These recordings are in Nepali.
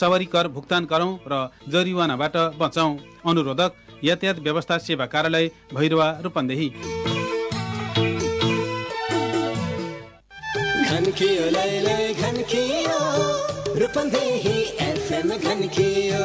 सवारी कर भुक्तान गरौँ र जरिवानाबाट बचाउँ अनुरोधक यातायात व्यवस्था सेवा कार्यालय भैरवा रूपन्देही घनखियो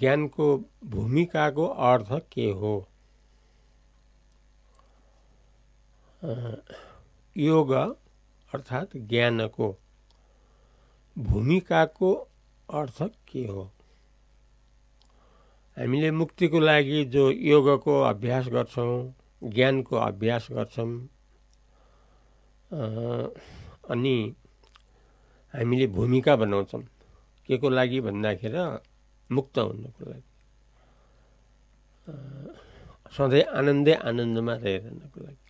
ज्ञानको भूमिकाको अर्थ के हो योग अर्थात् ज्ञानको भूमिकाको अर्थ के हो हामीले मुक्तिको लागि जो योगको अभ्यास गर्छौँ ज्ञानको अभ्यास गर्छौँ अनि हामीले भूमिका बनाउँछौँ के को लागि भन्दाखेरि मुक्त हुनको लागि सधैँ आनन्दै आनन्दमा रहिरहनको लागि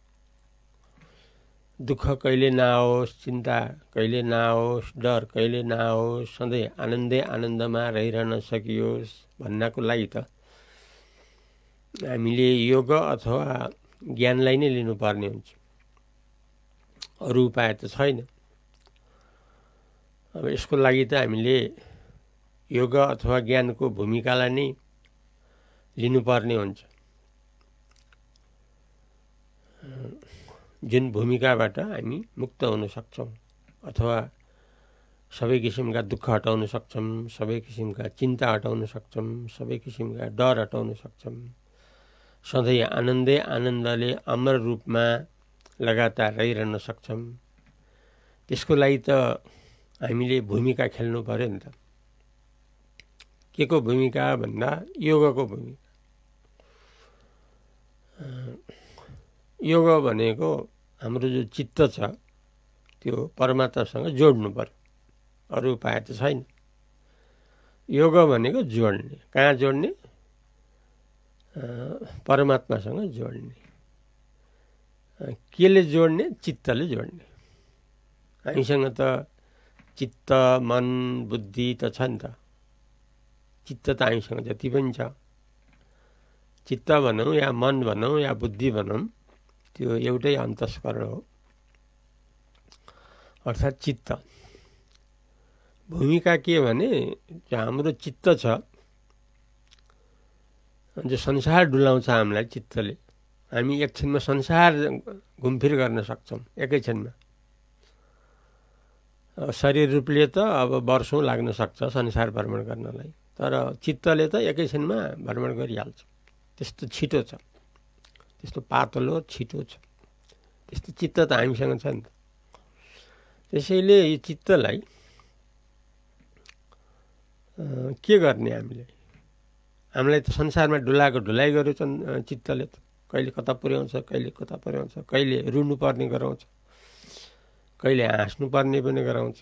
दुःख कहिले नआओस् चिन्ता कहिले नआओस् डर कहिले नआओस् सधैँ आनन्दै आनन्दमा रहिरहन सकियोस् भन्नको लागि त हामीले योग अथवा ज्ञानलाई नै लिनुपर्ने हुन्छ अरू उपाय त छैन अब यसको लागि त हामीले योग अथवा ज्ञानको भूमिकालाई नै लिनुपर्ने हुन्छ जुन भूमिकाबाट हामी मुक्त हुन सक्छौँ अथवा सबै किसिमका दुःख हटाउन सक्छौँ सबै किसिमका चिन्ता हटाउन सक्छौँ सबै किसिमका डर हटाउन सक्छौँ सधैँ आनन्दै आनन्दले अमर रूपमा लगातार रहिरहन सक्छौँ त्यसको लागि त हामीले भूमिका खेल्नु पऱ्यो नि त के को भूमिका भन्दा योगको भूमिका योग भनेको हाम्रो जो चित्त छ त्यो परमात्मासँग जोड्नु पऱ्यो अरू उपाय त छैन योग भनेको जोड्ने कहाँ जोड्ने परमात्मासँग जोड्ने केले जोड्ने चित्तले जोड्ने हामीसँग त चित्त मन बुद्धि त छ नि त चित्त त हामीसँग जति पनि छ चित्त भनौँ या मन भनौँ या बुद्धि भनौँ त्यो एउटै अन्तस्करण हो अर्थात् चित्त भूमिका के भने हाम्रो चित्त छ जो संसार डुलाउँछ हामीलाई चित्तले हामी एकछिनमा संसार घुमफिर गर्न सक्छौँ एकैछिनमा शरीर रूपले त अब वर्षौँ लाग्न सक्छ संसार भ्रमण गर्नलाई तर चित्तले त एकैछिनमा भ्रमण गरिहाल्छ त्यस्तो छिटो छ त्यस्तो पातलो छिटो छ त्यस्तो चित्त त हामीसँग छ नि त त्यसैले यो चित्तलाई के गर्ने हामीले हामीलाई त संसारमा डुलाएको ढुलाइ गर्यो चित्तले त कहिले कता पुर्याउँछ कहिले कता पुर्याउँछ कहिले रुनु पर्ने गराउँछ कहिले हाँस्नुपर्ने पनि गराउँछ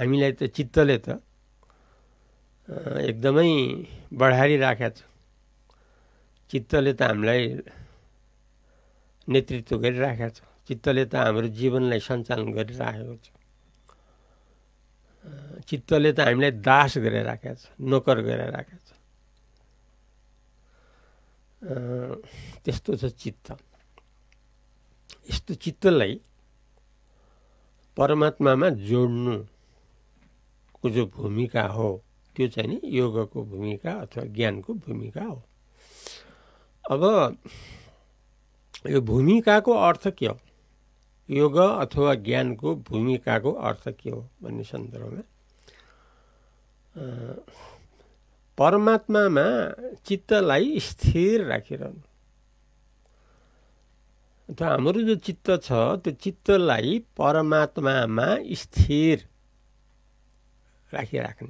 हामीलाई त चित्तले त एकदमै बढारिराखेको छ चित्तले त हामीलाई नेतृत्व गरिराखेको छ चित्तले त हाम्रो जीवनलाई सञ्चालन गरिराखेको छ चित्तले त हामीलाई दास गरेर राखेको छ नोकर गरेर राखेको छ त्यस्तो छ चित्त यस्तो चित्तलाई परमात्मामा जोड्नु को जो भूमिका हो त्यो चाहिँ नि योगको भूमिका अथवा ज्ञानको भूमिका हो अब यो भूमिकाको अर्थ के हो योग अथवा ज्ञानको भूमिकाको अर्थ के हो भन्ने सन्दर्भमा परमात्मामा चित्तलाई स्थिर राखिरहनु अथवा हाम्रो जो चित्त छ त्यो चित्तलाई परमात्मामा स्थिर राखिराख्ने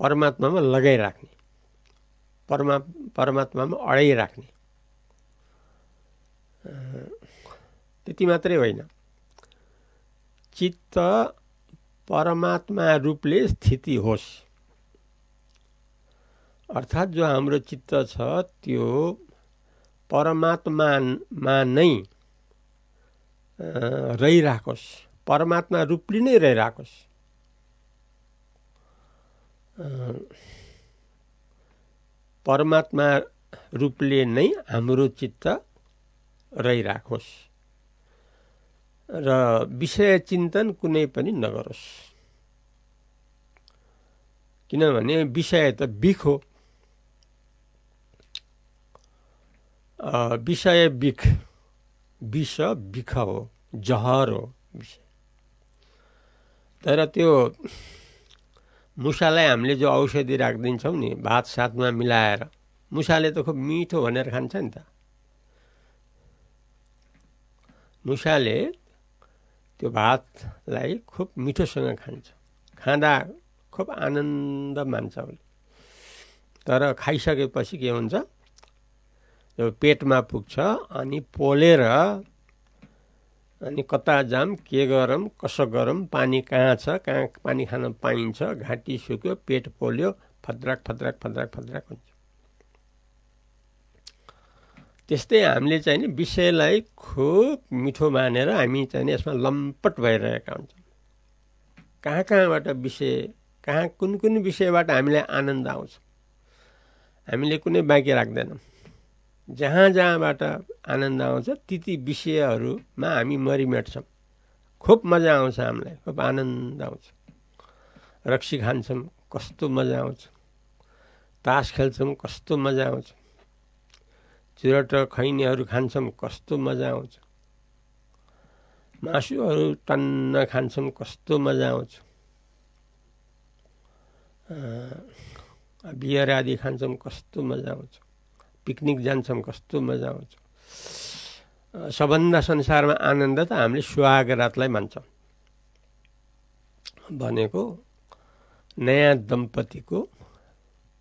परमात्मामा लगाइराख्ने परमा परमात्मामा अडाइराख्ने त्यति मात्रै होइन चित्त परमात्मा रूपले स्थिति होस् अर्थात् जो हाम्रो चित्त छ त्यो परमात्मामा नै रहिराखोस् परमात्मा रूपले नै रहिराखोस् परमात्मा रूपले नै हाम्रो चित्त रहिराखोस् र विषय चिन्तन कुनै पनि नगरोस् किनभने विषय त बिख हो विषय बिख विष बिख हो जहर हो विषय तर त्यो मुसालाई हामीले जो औषधि राखिदिन्छौँ नि भात साथमा मिलाएर मुसाले त खुब मिठो भनेर खान्छ नि त मुसाले त्यो भातलाई खुब मिठोसँग खान्छ खाँदा खुब आनन्द मान्छ उसले तर खाइसकेपछि के हुन्छ त्यो पेटमा पुग्छ अनि पोलेर अनि कता जाम के गरौँ कसो गरौँ पानी कहाँ छ कहाँ पानी खान पाइन्छ घाँटी सुक्यो पेट पोल्यो फद्राक फद्राक फद्राक फद्राक हुन्छ त्यस्तै हामीले चाहिँ नि विषयलाई खुब मिठो मानेर हामी चाहिँ यसमा लम्पट भइरहेका हुन्छौँ कहाँ कहाँबाट विषय कहाँ कुन कुन विषयबाट हामीलाई आनन्द आउँछ हामीले कुनै बाँकी राख्दैनौँ जहाँ जहाँबाट आनन्द आउँछ त्यति विषयहरूमा हामी मरिमेट्छौँ खुब मजा आउँछ हामीलाई खुब आनन्द आउँछ रक्सी खान्छौँ कस्तो मजा आउँछ तास खेल्छौँ कस्तो मजा आउँछ चुरट खैनीहरू खान्छौँ कस्तो मजा आउँछ मासुहरू टन्न खान्छौँ कस्तो मजा आउँछ बियर आदि खान्छौँ कस्तो मजा आउँछ पिकनिक जान्छौँ कस्तो मजा आउँछ सबभन्दा संसारमा आनन्द त हामीले सुहाग रातलाई मान्छौँ भनेको नयाँ दम्पतिको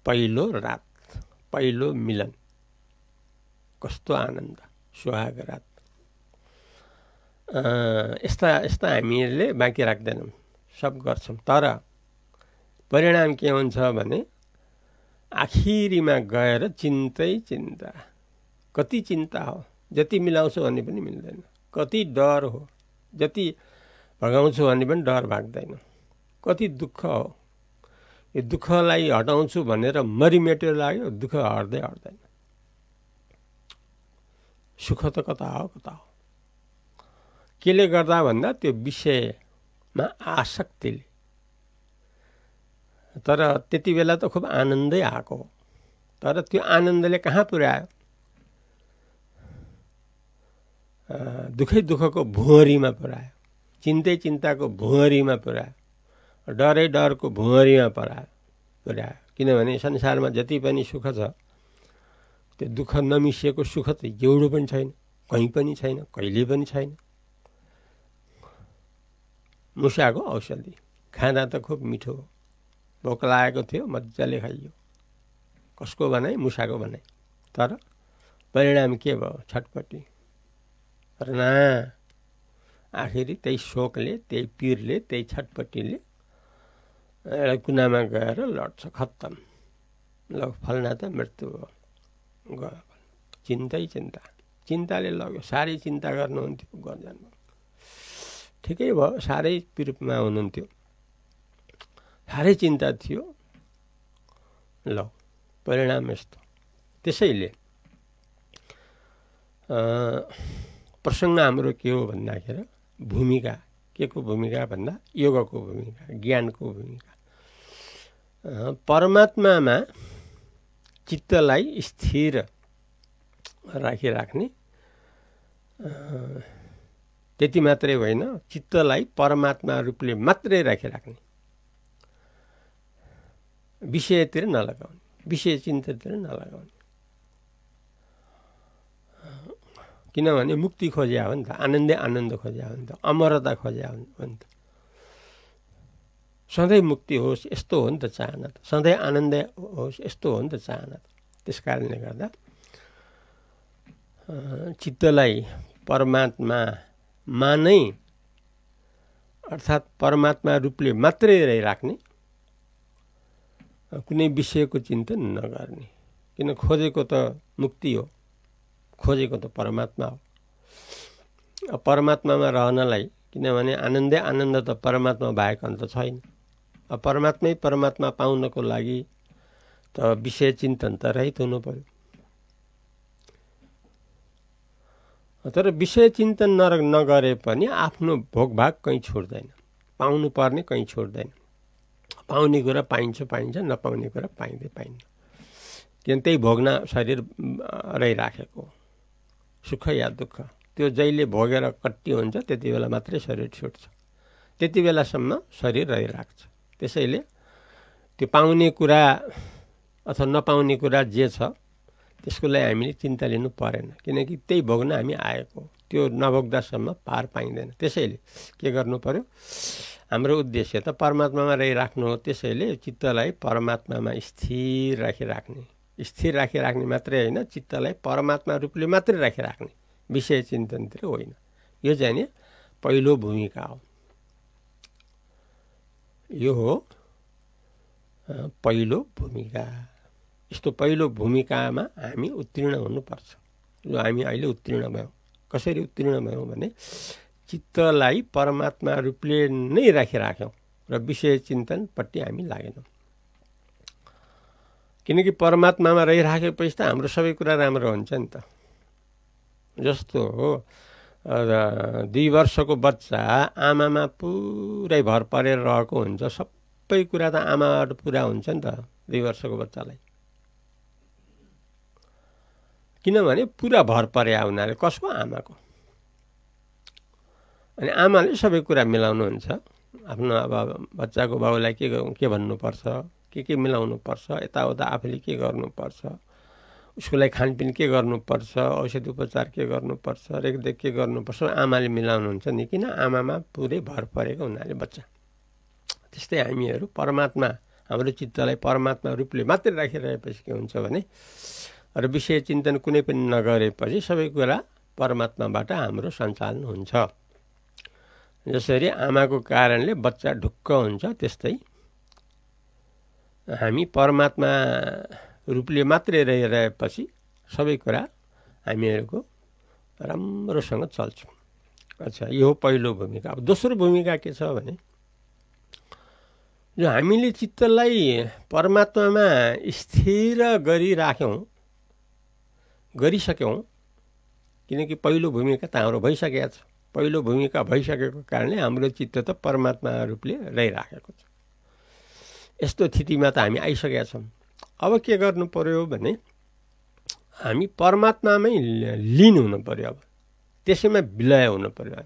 पहिलो रात पहिलो मिलन कस्तो आनन्द सुहाग रात यस्ता यस्ता हामीहरूले बाँकी राख्दैनौँ सब गर्छौँ तर परिणाम के हुन्छ भने आखिरीमा गएर चिन्तै चिन्ता कति चिन्ता हो जति मिलाउँछु भन्ने पनि मिल्दैन कति डर हो जति भगाउँछु भन्ने पनि डर भाग्दैन कति दुःख हो यो दुःखलाई हटाउँछु भनेर मरिमेटेर लाग्यो दुःख हट्दै हट्दैन सुख त कता हो कता हो केले गर्दा भन्दा त्यो विषयमा आसक्तिले तर त्यति बेला त खुब आनन्दै आएको तर त्यो आनन्दले कहाँ पुर्यायो दुःखै दुःखको भुँवरीमा पुऱ्यायो चिन्तै चिन्ताको भुँवरीमा पुऱ्यायो डरै डरको भुँवरीमा पुऱ्यायो पुऱ्यायो किनभने संसारमा जति पनि सुख छ त्यो दुःख नमिसिएको सुख त एउटो पनि छैन कहीँ पनि छैन कहिले पनि छैन मुसाको औषधि खाँदा त खुब मिठो हो भोक लागेको थियो मजाले खाइयो कसको भनाइ मुसाको भनाइ तर परिणाम के भयो छटपट्टि र ना आखिरी त्यही शोकले त्यही पिरले त्यही छटपट्टिले एउटा कुनामा गएर लड्छ खत्तम ल फलना त मृत्यु भयो गयो चिन्तै चिन्ता चिन्ताले लग्यो साह्रै चिन्ता गर्नुहुन्थ्यो गर्दैन ठिकै भयो साह्रै पिरुपमा हुनुहुन्थ्यो साह्रै चिन्ता थियो ल परिणाम यस्तो त्यसैले प्रसङ्ग हाम्रो के हो भन्दाखेरि भूमिका के को भूमिका भन्दा योगको भूमिका ज्ञानको भूमिका परमात्मामा चित्तलाई स्थिर राखिराख्ने त्यति मात्रै होइन चित्तलाई परमात्मा रूपले मात्रै राखिराख्ने विषयतिर नलगाउने विषय चिन्तातिर नलगाउने किनभने मुक्ति खोज्या हो नि त आनन्दै आनन्द खोज्या हो नि त अमरता खोज्या हो नि त सधैँ मुक्ति होस् यस्तो हो नि त चाहना त सधैँ आनन्द होस् यस्तो हो नि त चाहना त त्यस कारणले गर्दा चित्तलाई परमात्मामा नै अर्थात् परमात्मा रूपले मात्रै राख्ने कुनै विषयको चिन्तन नगर्ने किन खोजेको त मुक्ति हो खोजेको त परमात्मा हो परमात्मामा रहनलाई किनभने आनन्दै आनन्द त परमात्मा बाहेक अन्त छैन परमात्मै परमात्मा पाउनको लागि त विषय चिन्तन त रहित हुनु पऱ्यो तर विषय चिन्तन नर नगरे पनि आफ्नो भोगभाग कहीँ पाउनु पाउनुपर्ने कहीँ छोड्दैन पाउने कुरा पाइन्छ पाइन्छ नपाउने कुरा पाइँदै पाइन्न किन त्यही भोग्न शरीर रहिराखेको सुख या दुःख त्यो जहिले भोगेर कट्टी हुन्छ त्यति बेला मात्रै शरीर छुट्छ त्यति बेलासम्म शरीर रहिराख्छ त्यसैले त्यो पाउने कुरा अथवा नपाउने कुरा जे छ त्यसको लागि हामीले चिन्ता लिनु परेन किनकि त्यही भोग्न हामी आएको त्यो नभोग्दासम्म पार पाइँदैन त्यसैले के गर्नु पऱ्यो हाम्रो उद्देश्य त परमात्मामा रहिराख्नु हो त्यसैले चित्तलाई परमात्मामा स्थिर राखिराख्ने स्थिर राखिराख्ने मात्रै होइन चित्तलाई परमात्मा रूपले मात्रै राखिराख्ने विषय चिन्तनतिर होइन यो चाहिँ नि पहिलो भूमिका हो यो हो पहिलो भूमिका यस्तो पहिलो भूमिकामा हामी उत्तीर्ण हुनुपर्छ जो हामी अहिले उत्तीर्ण भयौँ कसरी उत्तीर्ण भयौँ भने चित्तलाई परमात्मा रूपले नै राखिराख्यौँ र विषय चिन्तनपट्टि हामी लागेनौँ किनकि परमात्मामा रहिराखेपछि त हाम्रो सबै कुरा राम्रो हुन्छ नि त जस्तो हो दुई वर्षको बच्चा आमामा पुरै भर परेर रहेको हुन्छ सबै कुरा त आमाबाट पुरा हुन्छ नि त दुई वर्षको बच्चालाई किनभने पुरा भर परे हुनाले कसको आमाको अनि आमाले सबै कुरा मिलाउनुहुन्छ आफ्नो अब बच्चाको बाउलाई के के भन्नुपर्छ के के मिलाउनु पर्छ यताउता आफूले के गर्नुपर्छ उसकोलाई खानपिन के गर्नुपर्छ औषधि उपचार के गर्नुपर्छ रेखदेख के गर्नुपर्छ आमाले मिलाउनुहुन्छ नि किन आमामा पुरै भर परेको हुनाले बच्चा त्यस्तै हामीहरू परमात्मा हाम्रो चित्तलाई परमात्मा रूपले मात्रै राखिरहेपछि के हुन्छ भने र विषय चिन्तन कुनै पनि नगरेपछि सबै कुरा परमात्माबाट हाम्रो सञ्चालन हुन्छ जसरी आमाको कारणले बच्चा ढुक्क हुन्छ त्यस्तै हामी परमात्मा रूपले मात्रै रहिरहेपछि सबै कुरा हामीहरूको राम्रोसँग चल्छौँ अच्छा यो पहिलो भूमिका अब दोस्रो भूमिका के छ भने जो हामीले चित्तलाई परमात्मामा स्थिर गरिराख्यौँ गरिसक्यौँ किनकि पहिलो भूमिका त हाम्रो भइसकेको छ पहिलो भूमिका भइसकेको कारणले हाम्रो चित्त त परमात्मा रूपले रहिराखेको छ यस्तो स्थितिमा त हामी आइसकेका छौँ अब के गर्नु पऱ्यो भने हामी परमात्मामै लिन हुनु पऱ्यो अब त्यसैमा विलय हुनु पऱ्यो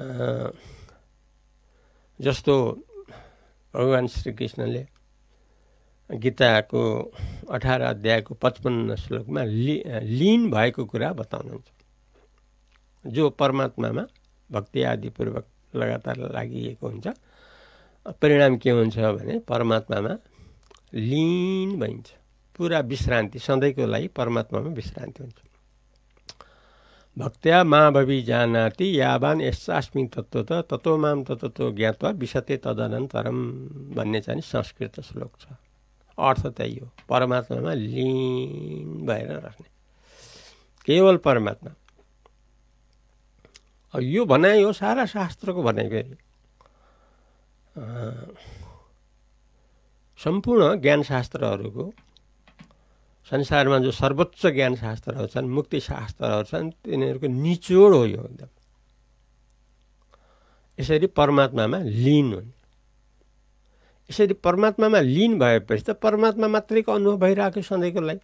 हामी जस्तो भगवान् श्रीकृष्णले गीताको अठार अध्यायको पचपन्न श्लोकमा लि लीन भएको कुरा बताउनुहुन्छ जो परमात्मामा भक्ति आदिपूर्वक लगातार लागिएको हुन्छ परिणाम के हुन्छ भने परमात्मामा लिन भइन्छ पुरा विश्रान्ति सधैँको लागि परमात्मामा विश्रान्ति हुन्छ भक्त्या महाभवी जानाति यावान यस्मिन तत्त्व त तत्त्व माम तत्त्व ज्ञातवा विशते तदनन्तरम भन्ने चाहिँ संस्कृत श्लोक छ अर्थ त्यही हो परमात्मामा लिन भएर राख्ने केवल परमात्मा यो भनाइ हो सारा शास्त्रको भनाइ फेरि सम्पूर्ण ज्ञानशास्त्रहरूको संसारमा जो सर्वोच्च ज्ञानशास्त्रहरू छन् मुक्ति मुक्तिशास्त्रहरू छन् तिनीहरूको निचोड हो यो एकदम यसरी परमात्मामा लिन हुने यसरी परमात्मामा लिन भएपछि त परमात्मा मात्रैको अनुभव भइरहेको सधैँको लागि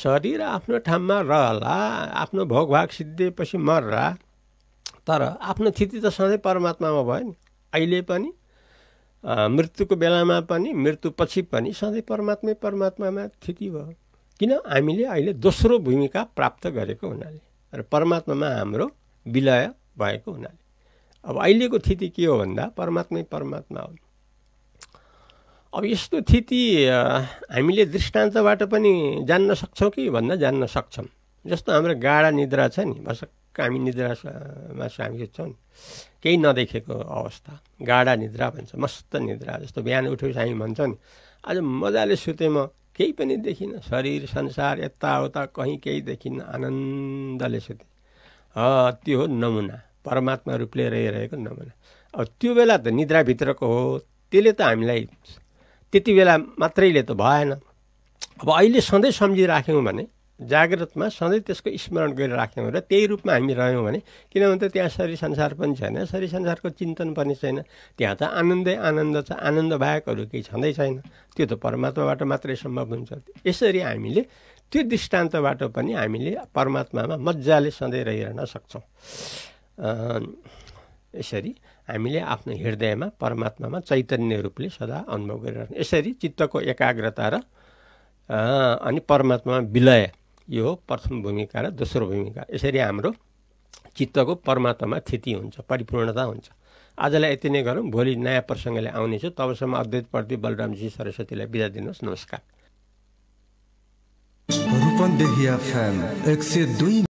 शरीर आफ्नो ठाउँमा रहला आफ्नो भोग भाग सिद्धिएपछि मर्ला तर आफ्नो स्थिति त सधैँ परमात्मामा भयो नि अहिले पनि मृत्युको बेलामा पनि मृत्युपछि पनि सधैँ परमात्मै परमात्मामा स्थिति भयो किन हामीले अहिले दोस्रो भूमिका प्राप्त गरेको हुनाले र परमात्मामा हाम्रो विलय भएको हुनाले अब अहिलेको थिति के हो भन्दा परमात्मै परमात्मा हो अब यस्तो स्थिति हामीले दृष्टान्तबाट पनि जान्न सक्छौँ कि भन्दा जान्न सक्छौँ जस्तो हाम्रो गाढा निद्रा छ नि भसक्क हामी निद्रामा हामी सुत्छौँ नि केही नदेखेको अवस्था गाढा निद्रा भन्छ मस्त निद्रा जस्तो बिहान उठ्यो हामी भन्छौँ नि आज मजाले सुते म केही पनि देखिनँ शरीर संसार यताउता कहीँ केही देखिनँ आनन्दले सुते त्यो हो नमुना परमात्मा रूपले रहिरहेको नमुना अब त्यो बेला त निद्राभित्रको हो त्यसले त हामीलाई त्यति बेला मात्रैले त भएन अब अहिले सधैँ सम्झिराख्यौँ भने जाग्रतमा सधैँ त्यसको स्मरण गरिराख्यौँ र त्यही रूपमा हामी रह्यौँ भने किनभने त त्यहाँ शरीर संसार पनि छैन शरीर संसारको चिन्तन पनि छैन त्यहाँ त आनन्दै आनन्द छ आनन्द बाहेकहरू केही छँदै छैन त्यो त परमात्माबाट मात्रै सम्भव हुन्छ यसरी हामीले त्यो दृष्टान्तबाट पनि हामीले परमात्मामा मजाले सधैँ रहिरहन सक्छौँ यसरी हामीले आफ्नो हृदयमा परमात्मामा चैतन्य रूपले सदा अनुभव गरिरहनु यसरी चित्तको एकाग्रता र अनि परमात्मामा विलय यो हो प्रथम भूमिका र दोस्रो भूमिका यसरी हाम्रो चित्तको परमात्मामा स्थिति हुन्छ परिपूर्णता हुन्छ आजलाई यति नै गरौँ भोलि नयाँ प्रसङ्गले आउनेछु तबसम्म अद्वैत अद्वैतप्रति बलरामजी सरस्वतीलाई बिदा दिनुहोस् नमस्कार